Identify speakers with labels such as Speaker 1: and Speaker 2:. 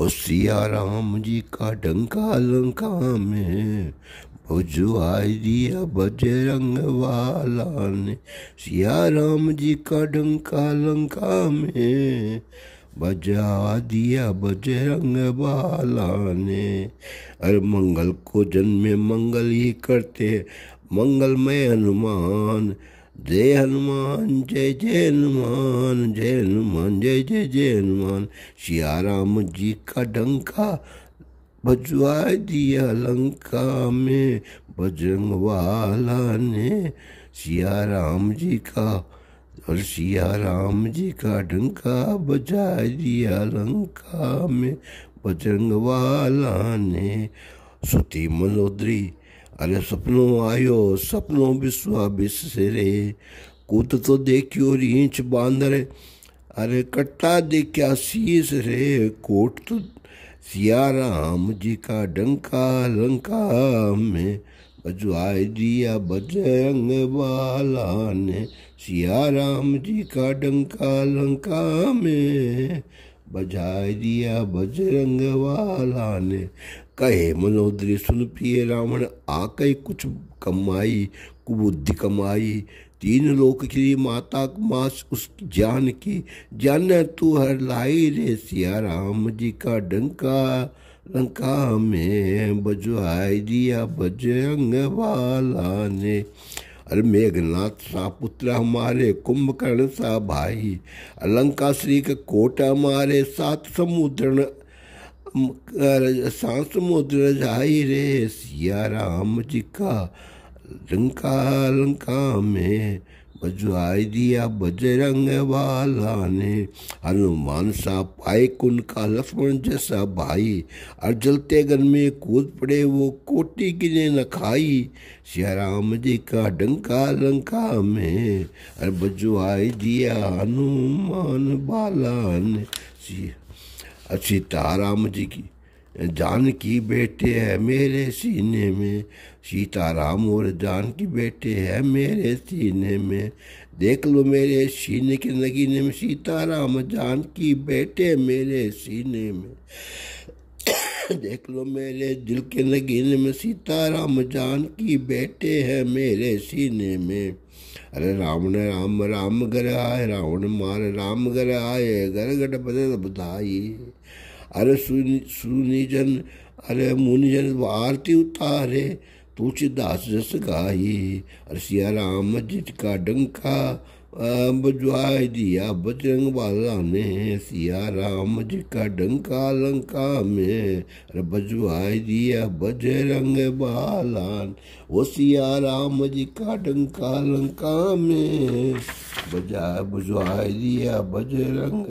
Speaker 1: और सिया राम जी का डंका लंका में भुजवाई दिया बजरंग वाला ने सिया राम जी का डंका लंका में बजा दिया बजरंग वाला ने अरे मंगल को जन्म मंगल ही करते मंगलमय हनुमान जय हनुमान जय जय हनुमान जय हनुमान जय जय जय हनुमान सिया राम जी का डंका बजवा दिया लंका में बजरंग वाला ने सिया राम जी का और सिया राम जी का डंका बजा दिया लंका में बजरंग वाला ने सुती मलोदरी अरे सपनों आयो सपनों बिस्वा बिसरे कूद तो देखियो रींच बांदर अरे कट्टा देख्या शीस रे कोट तो सिया राम जी का डंका लंका में बजवाए दिया बजरंग वाला ने सिया राम जी का डंका लंका में बजा दिया बजरंग वाला ने कहे मनोदरी सुन पिए रावण आ कई कुछ कमाई कुबुद्धि कमाई तीन लोक की माता मास उस जान की जान तू हर लाई रे सिया राम जी का डंका लंका में बजवाई दिया बजरंग वाला ने अरे मेघनाथ सा पुत्र हमारे कुंभकर्ण सा भाई अलंका श्री का कोट हमारे सात समुद्र सात समुद्र जाई रे सिया राम जी का लंका लंका में बजवाई दिया बजरंग वाला ने हनुमान सा पाए कुन का लक्ष्मण जैसा भाई और जलते गन में कूद पड़े वो कोटी गिने न खाई श्याराम जी का डंका लंका में और बजवाई दिया हनुमान बाला ने अच्छी ताराम जी की जान की बेटे है मेरे सीने में सीताराम और जान की बेटे है मेरे सीने में देख लो मेरे सीने के नगीने में सीताराम की बेटे मेरे सीने में देख लो मेरे दिल के नगीने में सीताराम की बेटे है मेरे सीने में अरे राम ने राम राम गर आए रावण मार राम गर आए गर गढ़ बदल बधाई अरे सुनिजन अरे मुनिजन आरती उतारे दास जस गाही अरे सिया राम जित का डंका बजवाय दिया बजरंग वाला ने सिया राम जी का डंका लंका में अरे बजवाय दिया बजरंग वाला वो सिया राम जी का डंका लंका में बजा बजवाए दिया बजरंग